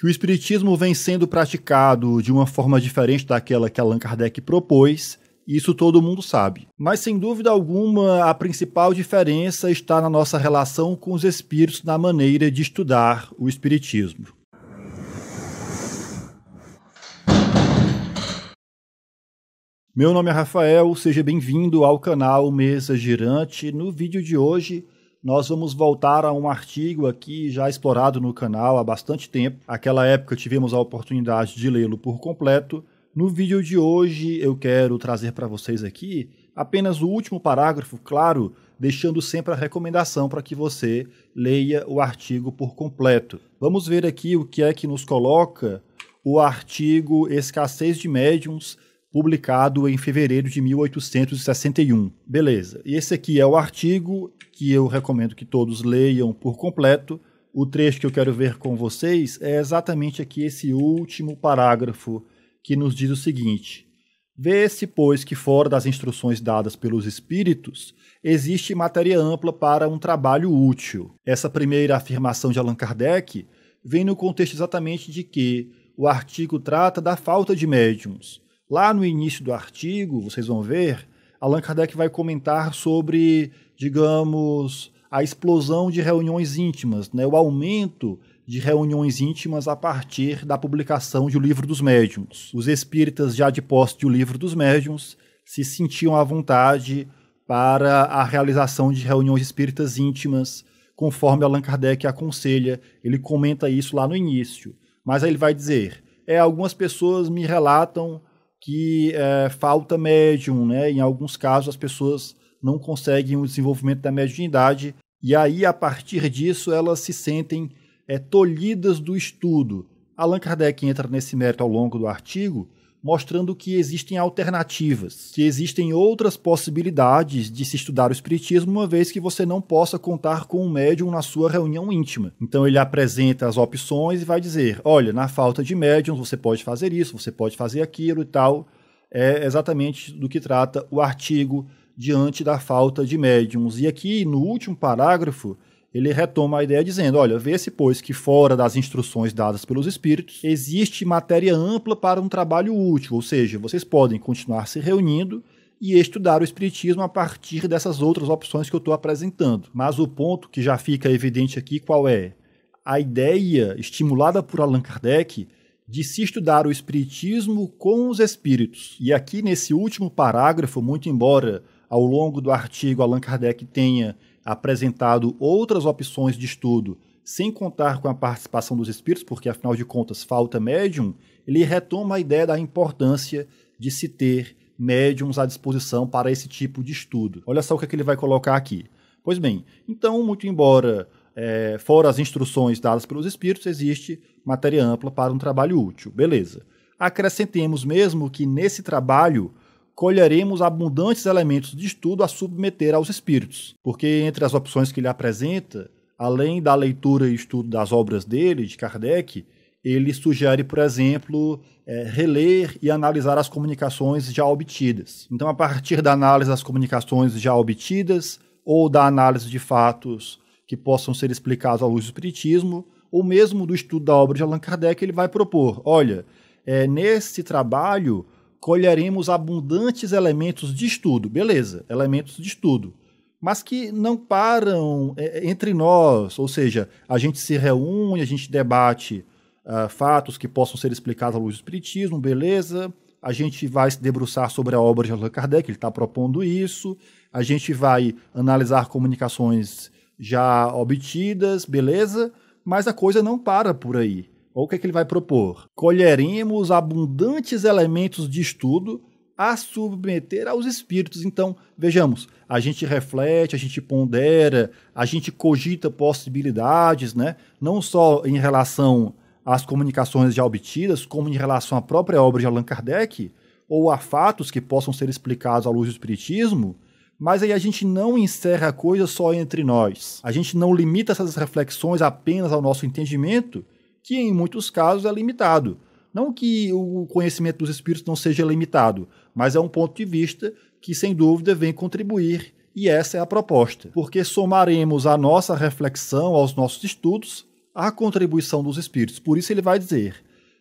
que o espiritismo vem sendo praticado de uma forma diferente daquela que Allan Kardec propôs, isso todo mundo sabe. Mas sem dúvida alguma, a principal diferença está na nossa relação com os espíritos na maneira de estudar o espiritismo. Meu nome é Rafael, seja bem-vindo ao canal Mesa Girante. No vídeo de hoje, nós vamos voltar a um artigo aqui já explorado no canal há bastante tempo. Aquela época tivemos a oportunidade de lê-lo por completo. No vídeo de hoje eu quero trazer para vocês aqui apenas o último parágrafo, claro, deixando sempre a recomendação para que você leia o artigo por completo. Vamos ver aqui o que é que nos coloca o artigo Escassez de Médiums publicado em fevereiro de 1861. Beleza. E esse aqui é o artigo que eu recomendo que todos leiam por completo. O trecho que eu quero ver com vocês é exatamente aqui esse último parágrafo que nos diz o seguinte: Vê-se, pois, que fora das instruções dadas pelos espíritos, existe matéria ampla para um trabalho útil. Essa primeira afirmação de Allan Kardec vem no contexto exatamente de que o artigo trata da falta de médiums, Lá no início do artigo, vocês vão ver, Allan Kardec vai comentar sobre, digamos, a explosão de reuniões íntimas, né? o aumento de reuniões íntimas a partir da publicação de O Livro dos Médiuns. Os espíritas, já de posse de O Livro dos Médiuns, se sentiam à vontade para a realização de reuniões espíritas íntimas, conforme Allan Kardec aconselha. Ele comenta isso lá no início. Mas aí ele vai dizer: é, algumas pessoas me relatam que é, falta médium, né? Em alguns casos as pessoas não conseguem o desenvolvimento da mediunidade e aí a partir disso elas se sentem é, tolhidas do estudo. Allan Kardec entra nesse mérito ao longo do artigo, mostrando que existem alternativas, que existem outras possibilidades de se estudar o espiritismo, uma vez que você não possa contar com um médium na sua reunião íntima. Então ele apresenta as opções e vai dizer: olha, na falta de médiums você pode fazer isso, você pode fazer aquilo e tal. É exatamente do que trata o artigo diante da falta de médiums. E aqui no último parágrafo ele retoma a ideia dizendo: olha, vê-se, pois, que fora das instruções dadas pelos espíritos, existe matéria ampla para um trabalho útil, ou seja, vocês podem continuar se reunindo e estudar o Espiritismo a partir dessas outras opções que eu estou apresentando. Mas o ponto que já fica evidente aqui qual é? A ideia estimulada por Allan Kardec de se estudar o Espiritismo com os espíritos. E aqui nesse último parágrafo, muito embora ao longo do artigo Allan Kardec tenha apresentado outras opções de estudo sem contar com a participação dos espíritos, porque afinal de contas falta médium, ele retoma a ideia da importância de se ter médiums à disposição para esse tipo de estudo. Olha só o que, é que ele vai colocar aqui. Pois bem, então, muito embora é, fora as instruções dadas pelos espíritos, existe matéria ampla para um trabalho útil. Beleza. Acrescentemos mesmo que nesse trabalho colheremos abundantes elementos de estudo a submeter aos espíritos, porque entre as opções que ele apresenta, além da leitura e estudo das obras dele, de Kardec, ele sugere, por exemplo, é, reler e analisar as comunicações já obtidas. Então, a partir da análise das comunicações já obtidas, ou da análise de fatos que possam ser explicados à luz do Espiritismo, ou mesmo do estudo da obra de Allan Kardec, ele vai propor: olha, é, nesse trabalho colheremos abundantes elementos de estudo, beleza, elementos de estudo, mas que não param é, é entre nós, ou seja, a gente se reúne, a gente debate uh, fatos que possam ser explicados à luz do Espiritismo, beleza, a gente vai se debruçar sobre a obra de Allan Kardec, ele está propondo isso, a gente vai analisar comunicações já obtidas, beleza, mas a coisa não para por aí. Ou o que, é que ele vai propor? Colheremos abundantes elementos de estudo a submeter aos espíritos. Então, vejamos, a gente reflete, a gente pondera, a gente cogita possibilidades, né? não só em relação às comunicações já obtidas, como em relação à própria obra de Allan Kardec, ou a fatos que possam ser explicados à luz do Espiritismo, mas aí a gente não encerra a coisa só entre nós. A gente não limita essas reflexões apenas ao nosso entendimento, que em muitos casos é limitado. Não que o conhecimento dos espíritos não seja limitado, mas é um ponto de vista que, sem dúvida, vem contribuir, e essa é a proposta. Porque somaremos a nossa reflexão aos nossos estudos a contribuição dos espíritos. Por isso ele vai dizer: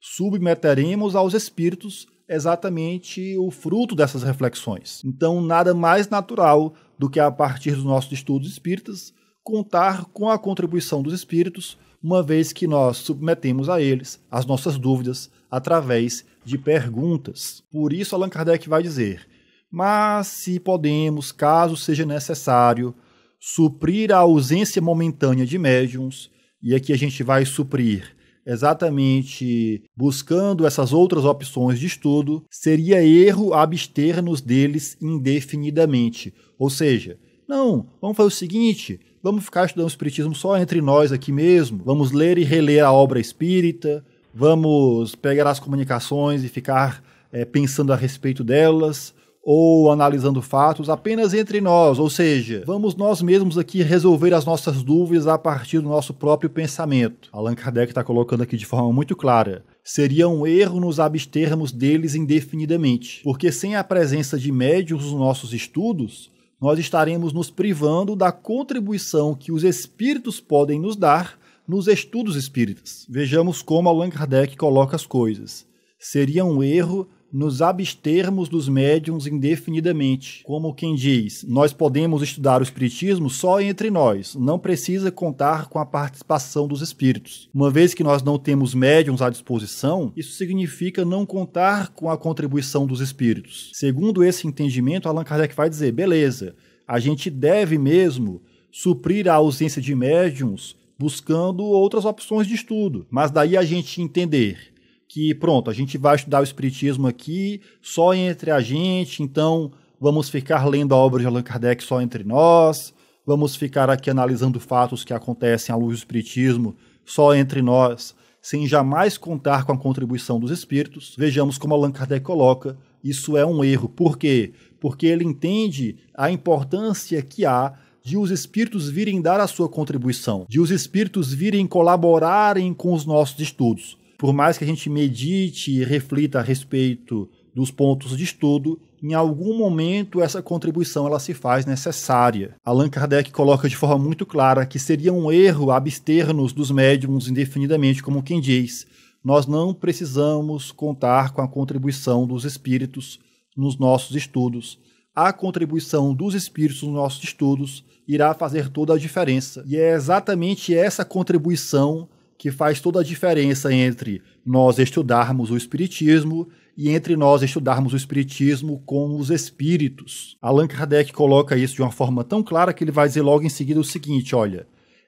submeteremos aos espíritos exatamente o fruto dessas reflexões. Então, nada mais natural do que a partir dos nossos estudos espíritas contar com a contribuição dos espíritos, uma vez que nós submetemos a eles as nossas dúvidas através de perguntas. Por isso, Allan Kardec vai dizer: mas se podemos, caso seja necessário, suprir a ausência momentânea de médiums, e aqui a gente vai suprir exatamente buscando essas outras opções de estudo, seria erro abster-nos deles indefinidamente. Ou seja, não, vamos fazer o seguinte: vamos ficar estudando Espiritismo só entre nós aqui mesmo, vamos ler e reler a obra espírita, vamos pegar as comunicações e ficar é, pensando a respeito delas, ou analisando fatos apenas entre nós, ou seja, vamos nós mesmos aqui resolver as nossas dúvidas a partir do nosso próprio pensamento. Allan Kardec está colocando aqui de forma muito clara. Seria um erro nos abstermos deles indefinidamente, porque sem a presença de médios nos nossos estudos, nós estaremos nos privando da contribuição que os espíritos podem nos dar nos estudos espíritas. Vejamos como Allan Kardec coloca as coisas. Seria um erro nos abstermos dos médiums indefinidamente. Como quem diz, nós podemos estudar o espiritismo só entre nós, não precisa contar com a participação dos espíritos. Uma vez que nós não temos médiums à disposição, isso significa não contar com a contribuição dos espíritos. Segundo esse entendimento, Allan Kardec vai dizer: beleza, a gente deve mesmo suprir a ausência de médiums buscando outras opções de estudo. Mas daí a gente entender que pronto, a gente vai estudar o Espiritismo aqui só entre a gente, então vamos ficar lendo a obra de Allan Kardec só entre nós, vamos ficar aqui analisando fatos que acontecem à luz do Espiritismo só entre nós, sem jamais contar com a contribuição dos espíritos. Vejamos como Allan Kardec coloca, isso é um erro. Por quê? Porque ele entende a importância que há de os espíritos virem dar a sua contribuição, de os espíritos virem colaborarem com os nossos estudos. Por mais que a gente medite e reflita a respeito dos pontos de estudo, em algum momento essa contribuição ela se faz necessária. Allan Kardec coloca de forma muito clara que seria um erro abster-nos dos médiums indefinidamente, como quem diz, nós não precisamos contar com a contribuição dos espíritos nos nossos estudos. A contribuição dos espíritos nos nossos estudos irá fazer toda a diferença. E é exatamente essa contribuição que faz toda a diferença entre nós estudarmos o Espiritismo e entre nós estudarmos o Espiritismo com os espíritos. Allan Kardec coloca isso de uma forma tão clara que ele vai dizer logo em seguida o seguinte: olha,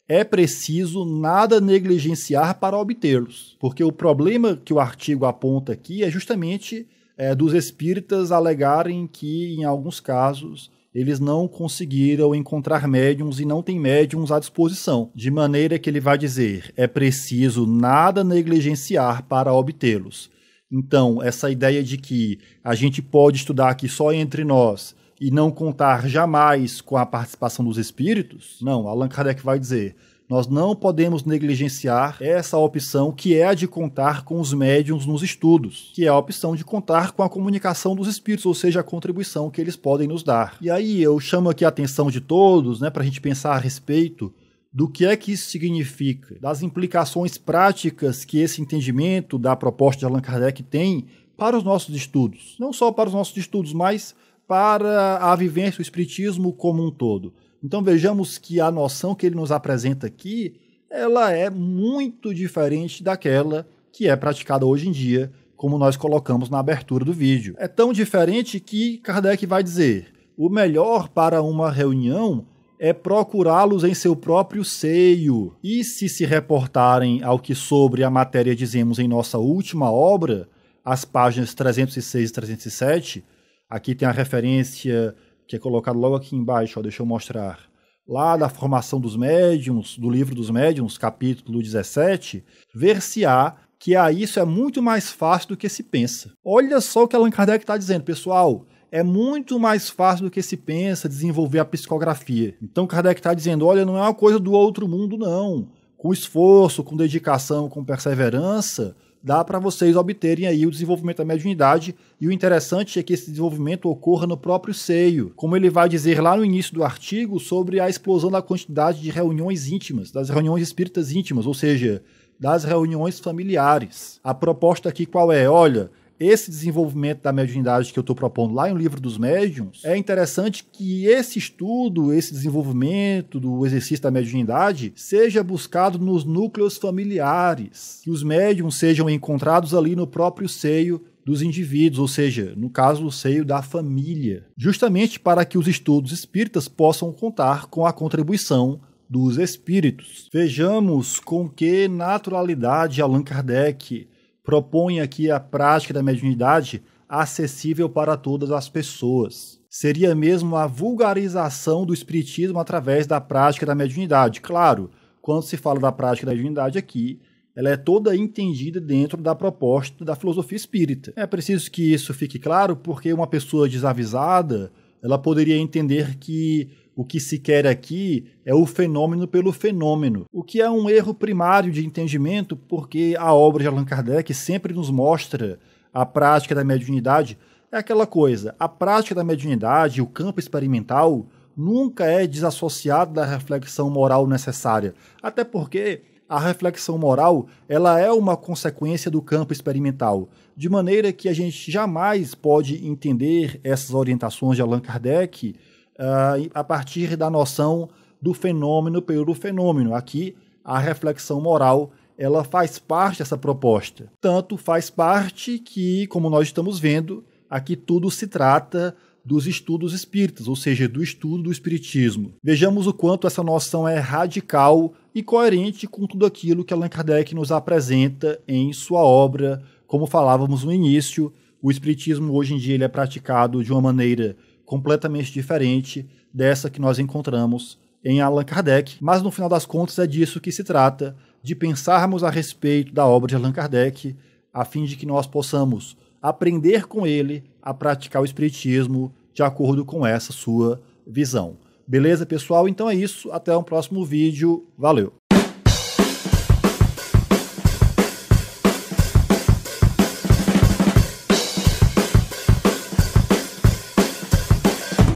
é preciso nada negligenciar para obtê-los, porque o problema que o artigo aponta aqui é justamente é, dos espíritas alegarem que, em alguns casos, eles não conseguiram encontrar médiums e não tem médiums à disposição, de maneira que ele vai dizer: é preciso nada negligenciar para obtê-los. Então, essa ideia de que a gente pode estudar aqui só entre nós e não contar jamais com a participação dos espíritos, não, Allan Kardec vai dizer: nós não podemos negligenciar essa opção que é a de contar com os médiums nos estudos, que é a opção de contar com a comunicação dos espíritos, ou seja, a contribuição que eles podem nos dar. E aí eu chamo aqui a atenção de todos, né, para a gente pensar a respeito do que é que isso significa, das implicações práticas que esse entendimento da proposta de Allan Kardec tem para os nossos estudos. Não só para os nossos estudos, mas para a vivência do espiritismo como um todo. Então vejamos que a noção que ele nos apresenta aqui, ela é muito diferente daquela que é praticada hoje em dia, como nós colocamos na abertura do vídeo. É tão diferente que Kardec vai dizer: o melhor para uma reunião é procurá-los em seu próprio seio. E se se reportarem ao que sobre a matéria dizemos em nossa última obra, as páginas 306 e 307, aqui tem a referência que é colocado logo aqui embaixo, ó, deixa eu mostrar. Lá da formação dos médiums, do livro dos médiums, capítulo 17, ver-se-á que a isso é muito mais fácil do que se pensa. Olha só o que Allan Kardec está dizendo, pessoal. É muito mais fácil do que se pensa desenvolver a psicografia. Então Kardec está dizendo: olha, não é uma coisa do outro mundo, não. Com esforço, com dedicação, com perseverança, dá para vocês obterem aí o desenvolvimento da mediunidade e o interessante é que esse desenvolvimento ocorra no próprio seio, como ele vai dizer lá no início do artigo sobre a explosão da quantidade de reuniões íntimas, das reuniões espíritas íntimas, ou seja, das reuniões familiares. A proposta aqui qual é? Olha, esse desenvolvimento da mediunidade que eu estou propondo lá em O Livro dos Médiuns, é interessante que esse estudo, esse desenvolvimento do exercício da mediunidade seja buscado nos núcleos familiares, que os médiums sejam encontrados ali no próprio seio dos indivíduos, ou seja, no caso, o seio da família, justamente para que os estudos espíritas possam contar com a contribuição dos espíritos. Vejamos com que naturalidade Allan Kardec propõe aqui a prática da mediunidade acessível para todas as pessoas. Seria mesmo a vulgarização do espiritismo através da prática da mediunidade. Claro, quando se fala da prática da mediunidade aqui, ela é toda entendida dentro da proposta da filosofia espírita. É preciso que isso fique claro, porque uma pessoa desavisada, ela poderia entender que o que se quer aqui é o fenômeno pelo fenômeno, o que é um erro primário de entendimento, porque a obra de Allan Kardec sempre nos mostra a prática da mediunidade. É aquela coisa, a prática da mediunidade, o campo experimental, nunca é desassociado da reflexão moral necessária. Até porque a reflexão moral ela é uma consequência do campo experimental, de maneira que a gente jamais pode entender essas orientações de Allan Kardec uh, a partir da noção do fenômeno pelo fenômeno. Aqui, a reflexão moral ela faz parte dessa proposta. Tanto faz parte que, como nós estamos vendo, aqui tudo se trata dos estudos espíritas, ou seja, do estudo do espiritismo. Vejamos o quanto essa noção é radical e coerente com tudo aquilo que Allan Kardec nos apresenta em sua obra. Como falávamos no início, o espiritismo hoje em dia ele é praticado de uma maneira completamente diferente dessa que nós encontramos em Allan Kardec, mas no final das contas é disso que se trata, de pensarmos a respeito da obra de Allan Kardec, a fim de que nós possamos aprender com ele a praticar o espiritismo de acordo com essa sua visão. Beleza, pessoal? Então é isso, até um próximo vídeo. Valeu.